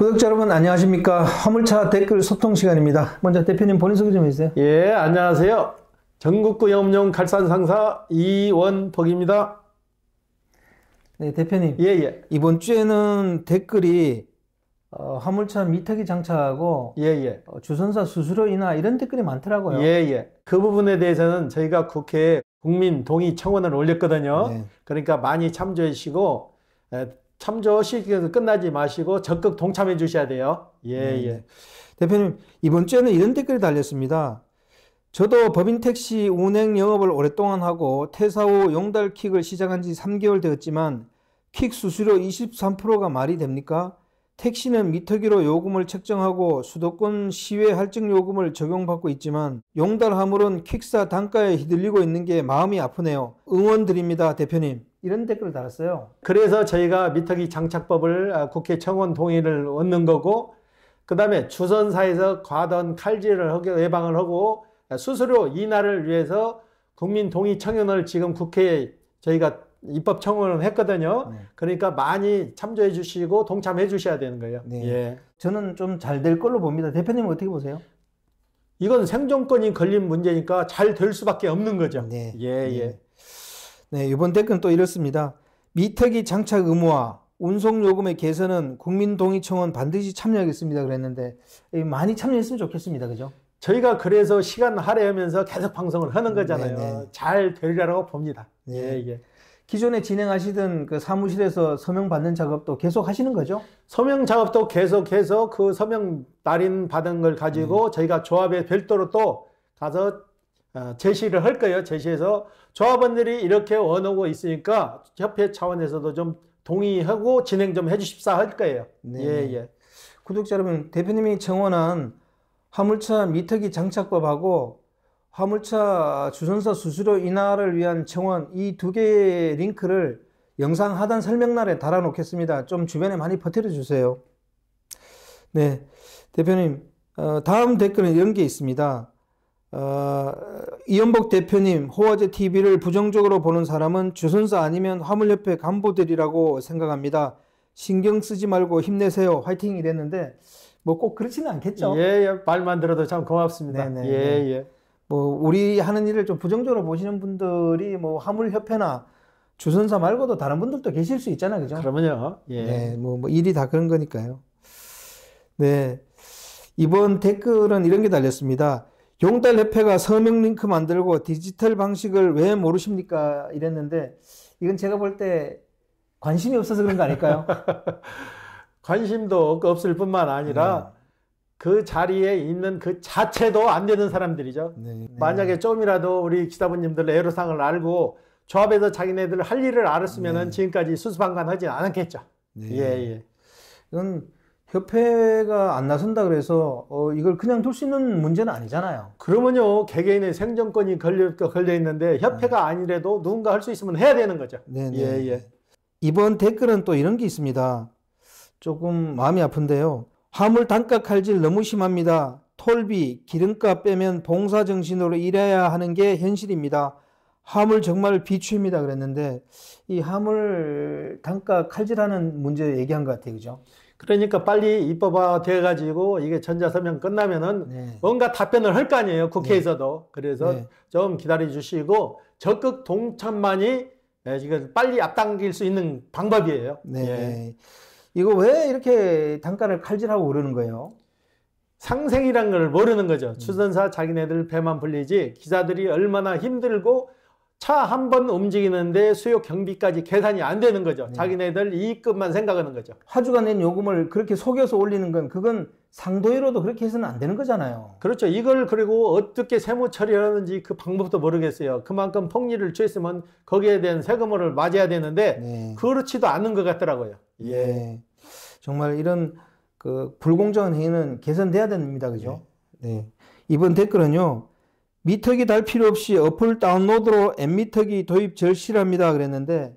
구독자 여러분 안녕하십니까 화물차 댓글 소통 시간입니다 먼저 대표님 본인 소개 좀 해주세요 예 안녕하세요 전국구 염용 갈산 상사 이원복입니다 네 대표님 예 예. 이번 주에는 댓글이 어, 화물차 미터기 장착하고 예예. 예. 어, 주선사 수수료 인하 이런 댓글이 많더라고요. 예예. 예. 그 부분에 대해서는 저희가 국회에 국민 동의 청원을 올렸거든요. 네. 그러니까 많이 참조해 주시고 참조 시에서 끝나지 마시고 적극 동참해 주셔야 돼요. 예, 네. 예. 대표님, 이번 주에는 이런 댓글이 달렸습니다. 저도 법인 택시 운행 영업을 오랫동안 하고 퇴사 후 용달 킥을 시작한 지 3개월 되었지만 킥 수수료 23%가 말이 됩니까? 택시는 미터기로 요금을 책정하고 수도권 시외 할증 요금을 적용받고 있지만 용달함으론킥사 단가에 휘둘리고 있는 게 마음이 아프네요. 응원 드립니다, 대표님. 이런 댓글을 달았어요. 그래서 저희가 미터기 장착법을 아, 국회 청원 동의를 얻는 거고 그 다음에 주선사에서 과던 칼질을 하게 예방을 하고 수수료 인하를 위해서 국민 동의 청원을 지금 국회에 저희가 입법 청원을 했거든요. 네. 그러니까 많이 참조해 주시고 동참해 주셔야 되는 거예요. 네. 예. 저는 좀 잘 될 걸로 봅니다. 대표님 어떻게 보세요? 이건 생존권이 걸린 문제니까 잘 될 수밖에 없는 거죠. 네. 예, 네. 예. 네, 이번 댓글은 또 이렇습니다. 미터기 장착 의무와 운송요금의 개선은 국민동의청원 반드시 참여하겠습니다. 그랬는데, 많이 참여했으면 좋겠습니다. 그죠? 저희가 그래서 시간 할애하면서 계속 방송을 하는 음, 거잖아요. 네네. 네. 잘 되리라고 봅니다. 네. 예, 예. 기존에 진행하시던 그 사무실에서 서명 받는 작업도 계속 하시는 거죠? 서명 작업도 계속해서 그 서명 날인 받은 걸 가지고 음. 저희가 조합에 별도로 또 가서 아, 제시를 할 거예요. 제시해서 조합원들이 이렇게 원하고 있으니까 협회 차원에서도 좀 동의하고 진행 좀 해주십사 할 거예요. 네. 예, 네. 예. 구독자 여러분, 대표님이 정원한 화물차 미터기 장착법하고 화물차 주선사 수수료 인하를 위한 청원 이 두 개의 링크를 영상 하단 설명란에 달아놓겠습니다. 좀 주변에 많이 퍼뜨려 주세요. 네, 대표님 어, 다음 댓글은 이런 게 있습니다. 어, 이연복 대표님, 호화제 TV를 부정적으로 보는 사람은 주선사 아니면 화물협회 간부들이라고 생각합니다. 신경 쓰지 말고 힘내세요. 화이팅 이됐는데뭐 꼭 그렇지는 않겠죠. 예, 예. 말만 들어도 참 고맙습니다. 네네, 네, 예, 네. 예. 뭐, 우리 하는 일을 좀 부정적으로 보시는 분들이 뭐 화물협회나 주선사 말고도 다른 분들도 계실 수 있잖아요. 그죠? 그러면요. 예. 네, 뭐, 뭐 일이 다 그런 거니까요. 네. 이번 댓글은 이런 게 달렸습니다. 용달협회가 서명 링크 만들고 디지털 방식을 왜 모르십니까? 이랬는데 이건 제가 볼 때 관심이 없어서 그런 거 아닐까요? 관심도 없을 뿐만 아니라 네. 그 자리에 있는 그 자체도 안 되는 사람들이죠. 네. 만약에 네. 좀이라도 우리 기사분님들 애로사항을 알고 조합에서 자기네들 할 일을 알았으면 네. 지금까지 수수방관하지 않았겠죠. 네. 예, 예. 이건 협회가 안 나선다 그래서 어, 이걸 그냥 둘 수 있는 문제는 아니잖아요. 그러면요 개개인의 생존권이 걸려 걸려 있는데 협회가 네. 아니래도 누군가 할 수 있으면 해야 되는 거죠. 네, 네 예, 예. 이번 댓글은 또 이런 게 있습니다. 조금 마음이 아픈데요. 화물 단가 칼질 너무 심합니다. 톨비, 기름값 빼면 봉사 정신으로 일해야 하는 게 현실입니다. 화물 정말 비추입니다. 그랬는데 이 화물 단가 칼질하는 문제 얘기한 것 같아요. 그죠? 그러니까 빨리 입법화 돼가지고 이게 전자서명 끝나면은 네. 뭔가 답변을 할 거 아니에요. 국회에서도. 네. 그래서 네. 좀 기다려 주시고 적극 동참만이 지금 네, 빨리 앞당길 수 있는 방법이에요. 네. 예. 이거 왜 이렇게 단가를 칼질하고 그러는 거예요? 상생이란 걸 모르는 거죠. 음. 추선사 자기네들 배만 불리지 기사들이 얼마나 힘들고 차한번 움직이는데 수요 경비까지 계산이 안 되는 거죠. 네. 자기네들 이익금만 생각하는 거죠. 화주가 낸 요금을 그렇게 속여서 올리는 건 그건 상도위로도 그렇게 해서는 안 되는 거잖아요. 그렇죠. 이걸 그리고 어떻게 세무 처리하는지 그 방법도 모르겠어요. 그만큼 폭리를 취했으면 거기에 대한 세금을 맞아야 되는데 네. 그렇지도 않은 것 같더라고요. 예. 네. 정말 이런 그 불공정한 행위는 개선돼야 됩니다. 그죠? 네. 네. 이번 댓글은요. 미터기 달 필요 없이 어플 다운로드로 앱미터기 도입 절실합니다 그랬는데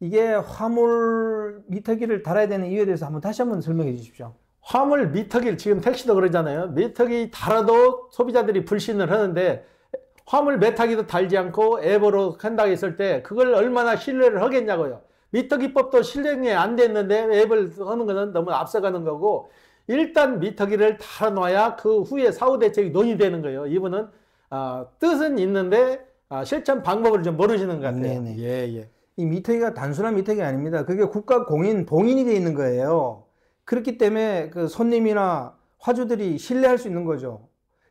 이게 화물 미터기를 달아야 되는 이유에 대해서 한번 다시 한번 설명해 주십시오. 화물 미터기를 지금 택시도 그러잖아요. 미터기 달아도 소비자들이 불신을 하는데 화물 메타기도 달지 않고 앱으로 한다고 했을 때 그걸 얼마나 신뢰를 하겠냐고요. 미터기법도 실행이 안 됐는데 앱을 하는 거는 너무 앞서가는 거고 일단 미터기를 달아놔야 그 후에 사후 대책이 논의되는 거예요. 이분은 아, 뜻은 있는데 아, 실천 방법을 좀 모르시는 것 같아요. 네네. 예, 예. 이 미터기가 단순한 미터기 아닙니다. 그게 국가 공인 봉인이 되어 있는 거예요. 그렇기 때문에 그 손님이나 화주들이 신뢰할 수 있는 거죠.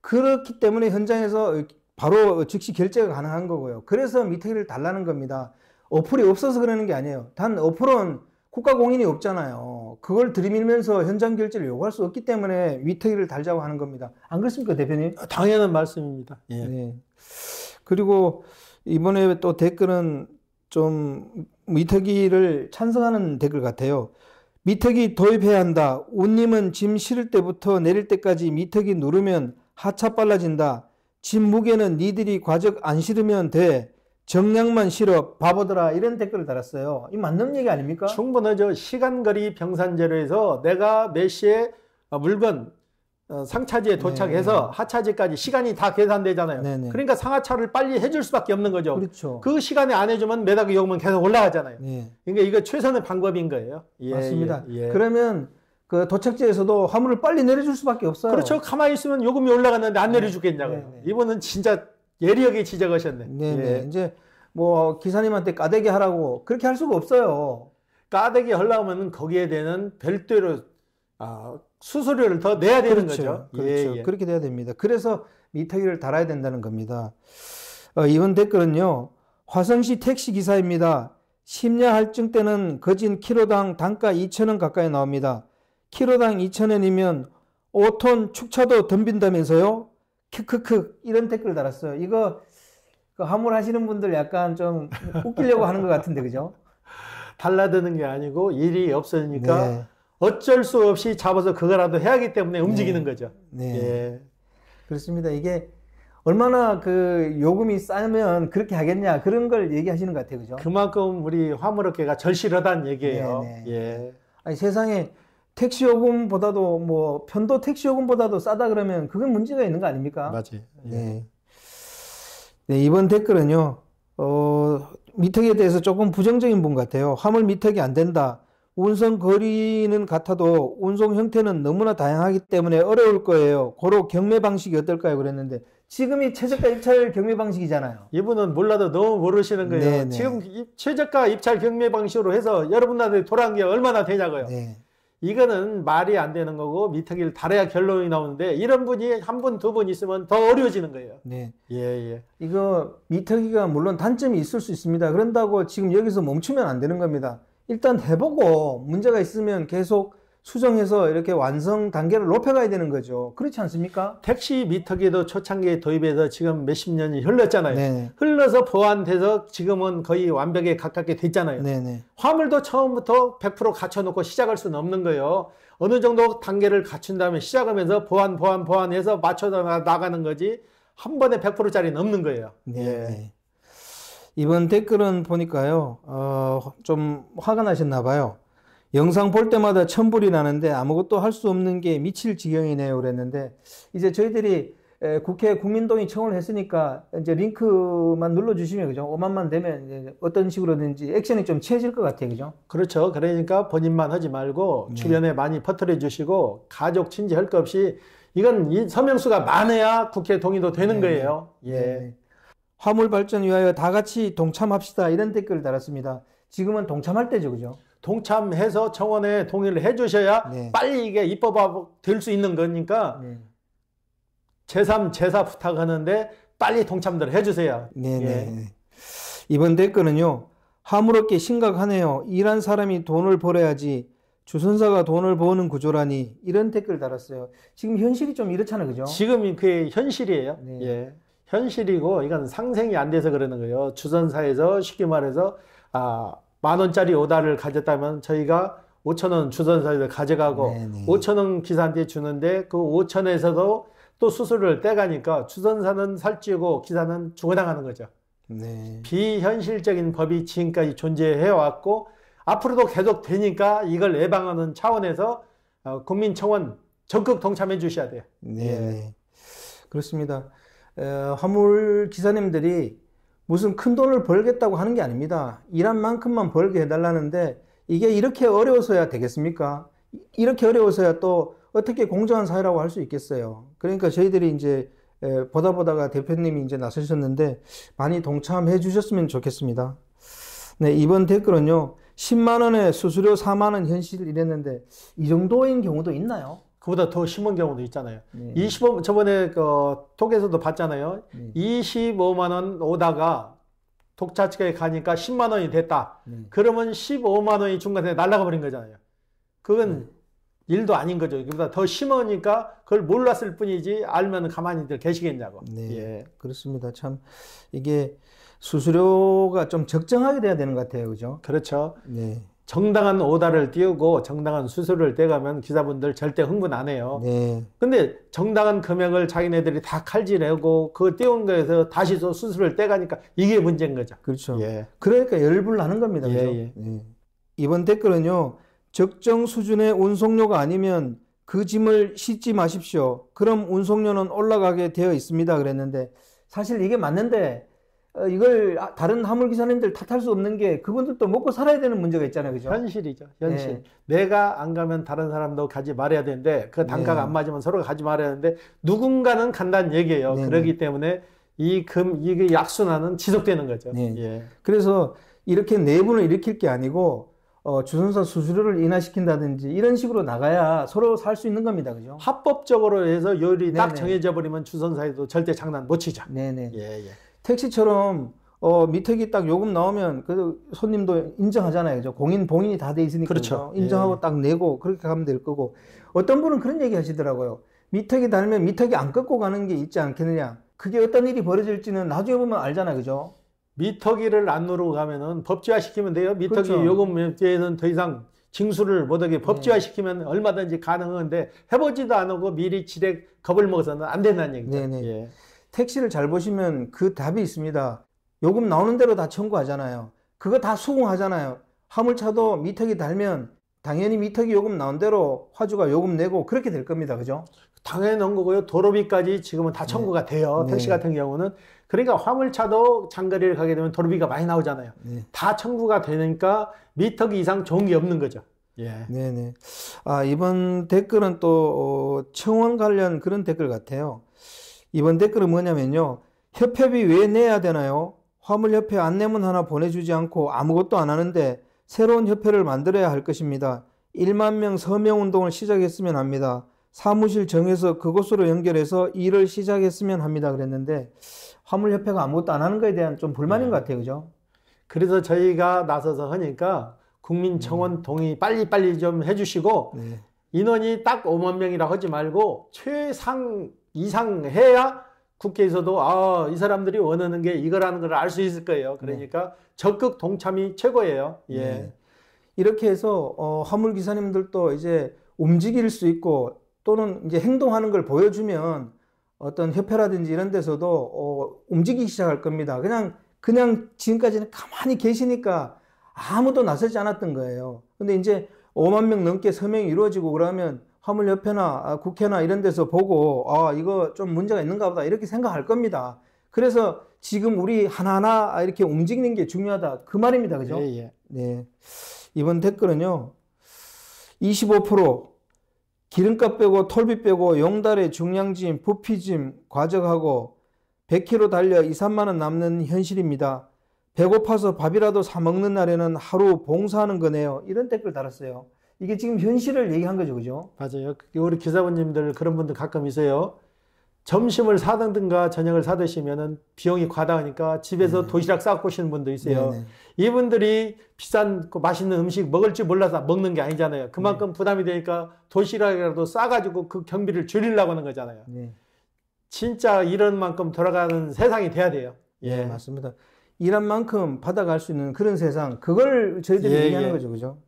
그렇기 때문에 현장에서 바로 즉시 결제가 가능한 거고요. 그래서 미터기를 달라는 겁니다. 어플이 없어서 그러는 게 아니에요. 단 어플은 국가 공인이 없잖아요. 그걸 들이밀면서 현장 결제를 요구할 수 없기 때문에 위태기를 달자고 하는 겁니다. 안 그렇습니까, 대표님? 아, 당연한 말씀입니다. 예. 네. 그리고 이번에 또 댓글은 좀 위태기를 찬성하는 댓글 같아요. 위터기 도입해야 한다. 운님은 짐 실을 때부터 내릴 때까지 위터기 누르면 하차 빨라진다. 짐 무게는 니들이 과적 안 실으면 돼. 정량만 싫어 바보들아 이런 댓글을 달았어요. 이 맞는 얘기 아닙니까? 충분하죠. 시간거리 병산제로에서 내가 몇 시에 물건 어, 상차지에 네. 도착해서 네. 하차지까지 시간이 다 계산되잖아요. 네, 네. 그러니까 상하차를 빨리 해줄 수밖에 없는 거죠. 그렇죠. 그 시간에 안 해주면 매달 요금은 계속 올라가잖아요. 네. 그러니까 이거 최선의 방법인 거예요. 예, 맞습니다. 예, 예, 그러면 그 도착지에서도 화물을 빨리 내려줄 수밖에 없어요. 그렇죠. 가만히 있으면 요금이 올라갔는데 안 네. 내려주겠냐고요. 이번은 진짜 예리하게 지적하셨네. 네, 예. 이제 뭐 기사님한테 까대기 하라고 그렇게 할 수가 없어요. 까대기 하려면 거기에 대한 별도로 아, 수수료를 더 내야 되는 그렇죠. 거죠. 그렇죠. 예, 예. 그렇게 돼야 됩니다. 그래서 미터기를 달아야 된다는 겁니다. 어, 이번 댓글은요. 화성시 택시 기사입니다. 심야 할증 때는 거진 키로당 단가 2천원 가까이 나옵니다. 키로당 2천원이면 5톤 축차도 덤빈다면서요? 크크크 이런 댓글 달았어요. 이거 그 하물하시는 분들 약간 좀 웃기려고 하는 것 같은데 그죠? 달라드는 게 아니고 일이 없으니까 네. 어쩔 수 없이 잡아서 그거라도 해야 하기 때문에 네. 움직이는 네. 거죠. 네. 예. 그렇습니다. 이게 얼마나 그 요금이 싸면 그렇게 하겠냐 그런 걸 얘기하시는 것 같아요. 그죠? 그만큼 우리 화물업계가 절실하다는 얘기예요. 네, 네. 예. 아니, 세상에 택시 요금보다도 뭐 편도 택시 요금보다도 싸다 그러면 그건 문제가 있는 거 아닙니까? 맞지. 예. 네. 네. 이번 댓글은요. 어, 미터기에 대해서 조금 부정적인 분 같아요. 화물 미터기 안 된다. 운송 거리는 같아도 운송 형태는 너무나 다양하기 때문에 어려울 거예요. 고로 경매 방식이 어떨까요? 그랬는데 지금이 최저가 입찰 경매 방식이잖아요. 이분은 몰라도 너무 모르시는 거예요. 네네. 네. 지금 최저가 입찰 경매 방식으로 해서 여러분한테 돌아온 게 얼마나 되냐고요. 네. 이거는 말이 안 되는 거고 밑타기를 달아야 결론이 나오는데 이런 분이 한 분, 두 분 있으면 더 어려워지는 거예요. 네. 예, 예. 이거 밑타기가 물론 단점이 있을 수 있습니다. 그런다고 지금 여기서 멈추면 안 되는 겁니다. 일단 해보고 문제가 있으면 계속 수정해서 이렇게 완성 단계를 높여가야 되는 거죠. 그렇지 않습니까? 택시 미터기도 초창기에 도입해서 지금 몇십 년이 흘렀잖아요. 네네. 흘러서 보완돼서 지금은 거의 완벽에 가깝게 됐잖아요. 네네. 네. 화물도 처음부터 100% 갖춰놓고 시작할 수는 없는 거예요. 어느 정도 단계를 갖춘 다음에 시작하면서 보완, 보완, 보완해서 맞춰 나가는 거지 한 번에 100%짜리는 없는 거예요. 네, 네. 이번 댓글은 보니까요, 어, 좀 화가 나셨나 봐요. 영상 볼 때마다 천불이 나는데 아무것도 할 수 없는 게 미칠 지경이네요. 그랬는데 이제 저희들이 국회 국민동의 청을 했으니까 이제 링크만 눌러주시면 그죠? 5만만 되면 어떤 식으로든지 액션이 좀채질것 같아요, 그죠? 그렇죠. 그러니까 본인만 하지 말고 네. 주변에 많이 퍼뜨려 주시고 가족 친지 할 것 없이 이건 이 서명수가 많아야 국회 동의도 되는 네. 거예요. 네. 예. 네. 화물 발전 위하여 다 같이 동참합시다 이런 댓글을 달았습니다. 지금은 동참할 때죠, 그죠? 동참해서 청원에 동의를 해주셔야 네. 빨리 이게 입법 화될 수 있는 거니까 네. 제3 제사 부탁하는데 빨리 동참들 해주세요. 네네. 네, 예. 네. 이번 댓글은요. 하무롭게 심각하네요. 일한 사람이 돈을 벌어야지 주선사가 돈을 버는 구조라니 이런 댓글 달았어요. 지금 현실이 좀 이렇잖아요, 그죠? 지금 이 그게 현실이에요. 네. 예. 현실이고 이건 상생이 안 돼서 그러는 거예요. 주선사에서 쉽게 말해서 아만 원짜리 오다를 가졌다면 저희가 5천 원 주던 사람들 가져가고 네네. 5천 원 기사한테 주는데 그 5천 에서도또 수수료를 떼가니까 주선사는 살찌고 기사는 죽어나가는 거죠. 네. 비현실적인 법이 지금까지 존재해 왔고 앞으로도 계속 되니까 이걸 예방하는 차원에서 어, 국민청원 적극 동참해 주셔야 돼요. 네, 예. 그렇습니다. 어, 화물 기사님들이 무슨 큰 돈을 벌겠다고 하는 게 아닙니다. 일한 만큼만 벌게 해달라는데 이게 이렇게 어려워서야 되겠습니까? 이렇게 어려워서야 또 어떻게 공정한 사회라고 할 수 있겠어요. 그러니까 저희들이 이제 보다 보다가 대표님이 이제 나서셨는데 많이 동참해 주셨으면 좋겠습니다. 네, 이번 댓글은요. 10만 원에 수수료 4만 원 현실 이랬는데 이 정도인 경우도 있나요? 그보다 더 심한 경우도 있잖아요. 네. 25 저번에 그 톡에서도 봤잖아요. 네. 25만 원 오다가 독자측에 가니까 10만 원이 됐다. 네. 그러면 15만 원이 중간에 날라가 버린 거잖아요. 그건 네. 일도 아닌 거죠. 그보다 더 심하니까 그걸 몰랐을 뿐이지 알면 가만히들 계시겠냐고. 네, 예. 그렇습니다. 참 이게 수수료가 좀 적정하게 돼야 되는 것 같아요. 그죠? 그렇죠. 네. 정당한 오다를 띄우고 정당한 수수료를 떼가면 기사분들 절대 흥분 안 해요. 네. 근데 정당한 금액을 자기네들이 다 칼질하고 그 띄운 거에서 다시 또 수수료를 떼가니까 이게 문제인 거죠. 그렇죠. 예. 그러니까 열불 나는 겁니다. 예, 그죠? 예, 예. 예. 이번 댓글은요. 적정 수준의 운송료가 아니면 그 짐을 싣지 마십시오. 그럼 운송료는 올라가게 되어 있습니다. 그랬는데 사실 이게 맞는데 어, 이걸 아, 다른 화물 기사님들 탓할 수 없는 게 그분들도 먹고 살아야 되는 문제가 있잖아요, 그죠? 현실이죠, 현실. 네. 내가 안 가면 다른 사람도 가지 말아야 되는데 그 단가가 네. 안 맞으면 서로 가지 말아야 되는데 누군가는 간다는 얘기예요. 네. 그러기 네. 때문에 이 금, 이게 그 약순환은 지속되는 거죠. 네. 예. 그래서 이렇게 내분을 일으킬 게 아니고 어, 주선사 수수료를 인하시킨다든지 이런 식으로 나가야 서로 살 수 있는 겁니다. 그죠? 합법적으로 해서 요리딱 네, 정해져 버리면 주선사에도 절대 장난 못 치죠. 네네. 예, 예. 택시처럼 어, 미터기 딱 요금 나오면 그 손님도 인정하잖아요. 그죠? 공인 봉인이 다 돼 있으니까 그렇죠. 인정하고 예. 딱 내고 그렇게 가면 될 거고 어떤 분은 그런 얘기 하시더라고요. 미터기 달면 미터기 안 끄고 가는 게 있지 않겠느냐. 그게 어떤 일이 벌어질지는 나중에 보면 알잖아, 요 그죠? 미터기를 안 누르고 가면은 법제화 시키면 돼요. 미터기 그렇죠. 요금제는 더 이상 징수를 못하게 법제화 시키면 네. 얼마든지 가능한데 해보지도 않고 미리 지렉 겁을 먹어서는 안 된다는 얘기죠. 네네. 네. 예. 택시를 잘 보시면 그 답이 있습니다. 요금 나오는 대로 다 청구하잖아요. 그거 다 수긍하잖아요. 화물차도 미터기 달면 당연히 미터기 요금 나온 대로 화주가 요금 내고 그렇게 될 겁니다. 그죠? 당연한 거고요. 도로비까지 지금은 다 네. 청구가 돼요. 네. 택시 같은 경우는. 그러니까 화물차도 장거리를 가게 되면 도로비가 많이 나오잖아요. 네. 다 청구가 되니까 미터기 이상 좋은 게 없는 거죠. 예. 네네. 네. 아, 이번 댓글은 또, 어, 청원 관련 그런 댓글 같아요. 이번 댓글은 뭐냐면요. 협회비 왜 내야 되나요? 화물협회 안내문 하나 보내주지 않고 아무것도 안 하는데 새로운 협회를 만들어야 할 것입니다. 1만 명 서명 운동을 시작했으면 합니다. 사무실 정해서 그곳으로 연결해서 일을 시작했으면 합니다. 그랬는데 화물협회가 아무것도 안 하는 것에 대한 좀 불만인 네. 것 같아요. 그죠? 그래서 저희가 나서서 하니까 국민청원 음. 동의 빨리빨리 좀 해주시고 네. 인원이 딱 5만 명이라 하지 말고 최상 이상 해야 국회에서도 아, 이 사람들이 원하는 게 이거라는 걸 알 수 있을 거예요. 그러니까 적극 동참이 최고예요. 예. 네. 이렇게 해서 어, 화물 기사님들도 이제 움직일 수 있고 또는 이제 행동하는 걸 보여주면 어떤 협회라든지 이런 데서도 어, 움직이기 시작할 겁니다. 그냥 그냥 지금까지는 가만히 계시니까 아무도 나서지 않았던 거예요. 근데 이제 5만 명 넘게 서명이 이루어지고 그러면 화물협회나 아, 국회나 이런 데서 보고 아 이거 좀 문제가 있는가 보다 이렇게 생각할 겁니다. 그래서 지금 우리 하나하나 이렇게 움직이는 게 중요하다 그 말입니다. 그죠? 예, 예. 네. 이번 댓글은요. 25% 기름값 빼고 톨비 빼고 용달의 중량짐, 부피짐 과적하고 100km 달려 2, 3만 원 남는 현실입니다. 배고파서 밥이라도 사 먹는 날에는 하루 봉사하는 거네요. 이런 댓글 달았어요. 이게 지금 현실을 얘기한 거죠, 그죠? 맞아요. 우리 기사분님들 그런 분들 가끔 있어요. 점심을 사든가 저녁을 사드시면은 비용이 과다하니까 집에서 네 도시락 싸고 오시는 분도 있어요. 네네. 네. 이분들이 비싼 그 맛있는 음식 먹을 줄 몰라서 먹는 게 아니잖아요. 그만큼 네. 부담이 되니까 도시락이라도 싸가지고 그 경비를 줄이려고 하는 거잖아요. 네. 진짜 이런 만큼 돌아가는 세상이 돼야 돼요. 네, 예, 네, 맞습니다. 일한 만큼 받아갈 수 있는 그런 세상, 그걸 저희들이 예, 얘기하는 예. 거죠. 그죠?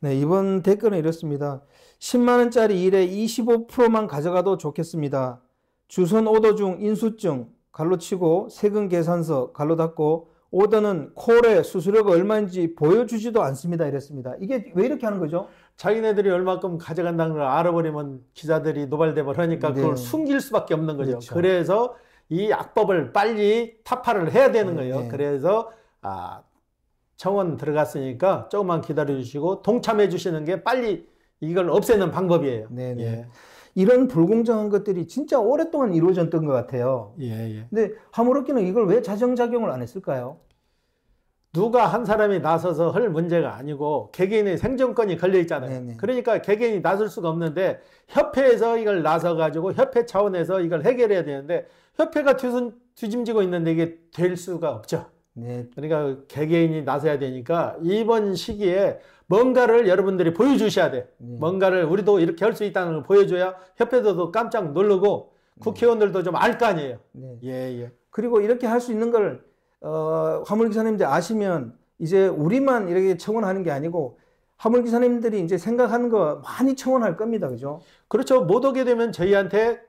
네, 이번 댓글은 이렇습니다. 10만원짜리 일에 25%만 가져가도 좋겠습니다. 주선 오더 중 인수증, 갈로 치고 세금 계산서, 갈로 닫고 오더는 콜의 수수료가 얼마인지 보여주지도 않습니다. 이랬습니다. 이게 왜 이렇게 하는 거죠? 자기네들이 얼마큼 가져간다는 걸 알아버리면 기자들이 노발대발 하니까 그걸 네. 숨길 수밖에 없는 거죠. 그렇죠. 그래서 이 악법을 빨리 타파를 해야 되는 거예요. 네. 그래서 아, 청원 들어갔으니까 조금만 기다려 주시고 동참해 주시는 게 빨리 이걸 없애는 방법이에요. 네, 네. 예. 이런 불공정한 것들이 진짜 오랫동안 이루어졌던 것 같아요. 예, 예. 근데 하모로키는 이걸 왜 자정작용을 안 했을까요? 누가 한 사람이 나서서 할 문제가 아니고 개개인의 생존권이 걸려 있잖아요. 네네. 그러니까 개개인이 나설 수가 없는데 협회에서 이걸 나서 가지고 협회 차원에서 이걸 해결해야 되는데 협회가 뒤선, 뒤짐지고 있는데 이게 될 수가 없죠. 네. 그러니까 개개인이 나서야 되니까 이번 시기에 뭔가를 여러분들이 보여주셔야 돼. 네. 뭔가를 우리도 이렇게 할 수 있다는 걸 보여줘야 협회도 깜짝 놀르고 네. 국회의원들도 좀 알 거 아니에요. 네. 예, 예. 그리고 이렇게 할 수 있는 걸, 어, 화물기사님들 아시면 이제 우리만 이렇게 청원하는 게 아니고 화물기사님들이 이제 생각하는 거 많이 청원할 겁니다. 그죠? 그렇죠. 못 오게 되면 저희한테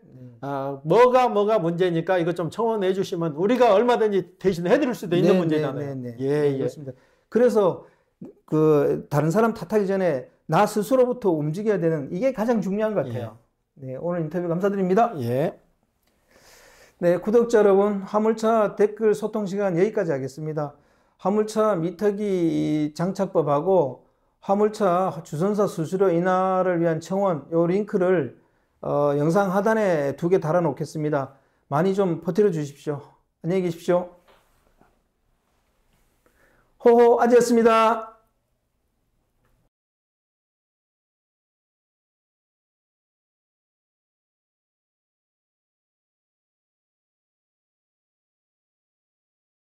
아, 뭐가 뭐가 문제니까 이거 좀 청원해 주시면 우리가 얼마든지 대신 해드릴 수도 있는 네, 네, 문제잖아요. 네, 네, 예, 네, 예. 그렇습니다. 그래서 그 다른 사람 탓하기 전에 나 스스로부터 움직여야 되는 이게 가장 중요한 것 같아요. 예. 네, 오늘 인터뷰 감사드립니다. 예. 네, 구독자 여러분, 화물차 댓글 소통 시간 여기까지 하겠습니다. 화물차 미터기 장착법하고 화물차 주선사 수수료 인하를 위한 청원 요 링크를 어, 영상 하단에 두 개 달아 놓겠습니다. 많이 좀 퍼뜨려 주십시오. 안녕히 계십시오. 호호 아재였습니다.